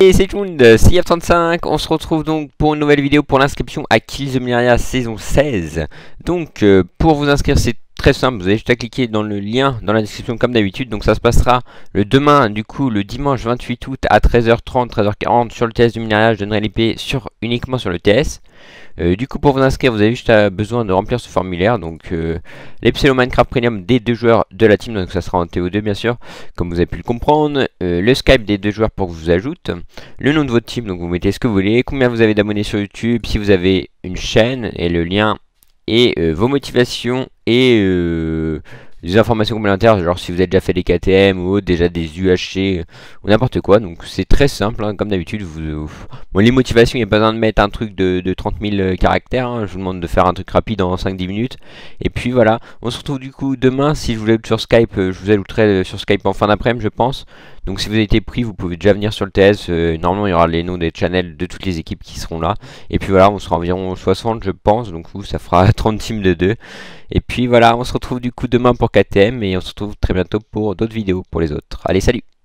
Et c'est tout le monde, 35 on se retrouve donc pour une nouvelle vidéo pour l'inscription à Kills the Myria saison 16. Donc euh, pour vous inscrire c'est très simple, vous avez juste à cliquer dans le lien dans la description comme d'habitude. Donc ça se passera le demain, du coup le dimanche 28 août à 13h30, 13h40 sur le TS du minerai. Je donnerai l'IP sur, uniquement sur le TS. Euh, du coup pour vous inscrire, vous avez juste besoin de remplir ce formulaire. Donc euh, les pseudo Minecraft Premium des deux joueurs de la team, donc ça sera en TO2 bien sûr, comme vous avez pu le comprendre. Euh, le Skype des deux joueurs pour que vous ajoutez, Le nom de votre team, donc vous mettez ce que vous voulez, combien vous avez d'abonnés sur YouTube, si vous avez une chaîne et le lien et euh, vos motivations et euh, des informations complémentaires, genre si vous avez déjà fait des KTM ou déjà des UHC ou n'importe quoi. Donc c'est très simple, hein. comme d'habitude. Euh, les motivations, il n'y a pas besoin de mettre un truc de, 30 000 caractères. Hein. Je vous demande de faire un truc rapide en 5-10 minutes. Et puis voilà, on se retrouve du coup demain. Si je vous sur Skype, je vous ajouterai sur Skype en fin d'après-midi, je pense. Donc si vous avez été pris, vous pouvez déjà venir sur le TS. Euh, normalement, il y aura les noms des channels de toutes les équipes qui seront là. Et puis voilà, on sera environ 60, je pense. Donc vous, ça fera 30 teams de 2. Et puis voilà, on se retrouve du coup demain pour KTM. Et on se retrouve très bientôt pour d'autres vidéos pour les autres. Allez, salut